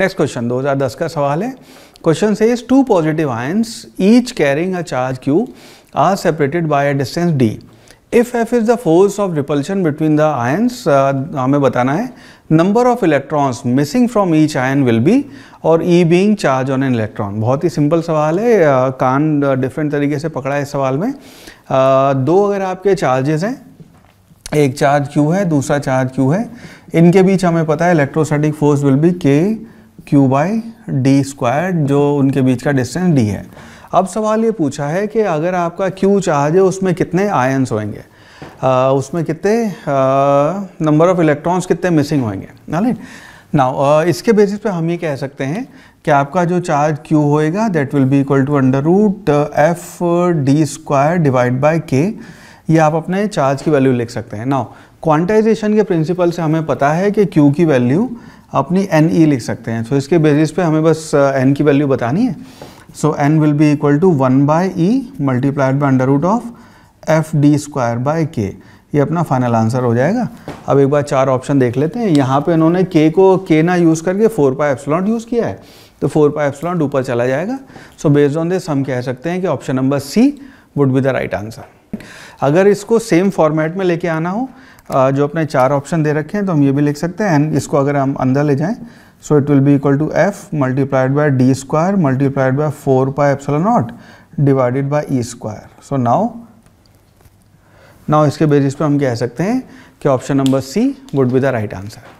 next question 2010 का सवाल है क्वेश्चन से is two positive ions each carrying a charge q are separated by a distance d if f is the force of repulsion between the ions हमें बताना है number of electrons missing from each ion will be और e being charge on an electron बहुत ही simple सवाल है कान different तरीके से पकड़ा है इस सवाल में uh, दो अगर आपके चार्जेस हैं एक चार्ज क्यू है दूसरा चार्ज क्यू है इनके बीच हमें पता है electrostatic force will be k q by d square जो उनके बीच का डिस्टेंस डी है अब सवाल ये पूछा है कि अगर आपका क्यू चार्ज है उसमें कितने आयन्स होंगे उसमें कितने नंबर ऑफ़ इलेक्ट्रॉन्स कितने मिसिंग होंगे राइट ना इसके बेसिस पे हम ये कह सकते हैं कि आपका जो चार्ज क्यू होएगा that will be equal to under root f d square divide by k ये आप अपने चार्ज की वैल्यू लिख सकते हैं नाउ क्वांटाइजेशन के प्रिंसिपल से हमें पता है कि क्यू की वैल्यू अपनी एन ई e लिख सकते हैं सो so, इसके बेसिस पे हमें बस एन uh, की वैल्यू बतानी है so n will be equal to one by e multiplied by under root of f d square by k ये अपना फाइनल आंसर हो जाएगा अब एक बार चार ऑप्शन देख लेते हैं यहाँ पे इन्होंने के को के ना यूज़ करके फोर पाई एप्सलॉन्ट यूज़ किया है तो फोर पाई एप्सलॉन्ट ऊपर चला जाएगा सो बेस्ड ऑन दिस हम कह सकते हैं कि option number c would be the right answer अगर इसको सेम फॉर्मेट में लेके आना हो जो अपने चार ऑप्शन दे रखे हैं तो हम ये भी लिख सकते हैं एंड इसको अगर हम अंदर ले जाएं so it will be equal to f multiplied by d square multiplied by four pi f naught divided by e square so now now इसके बेसिस पे हम कह सकते हैं कि option number c would be the right answer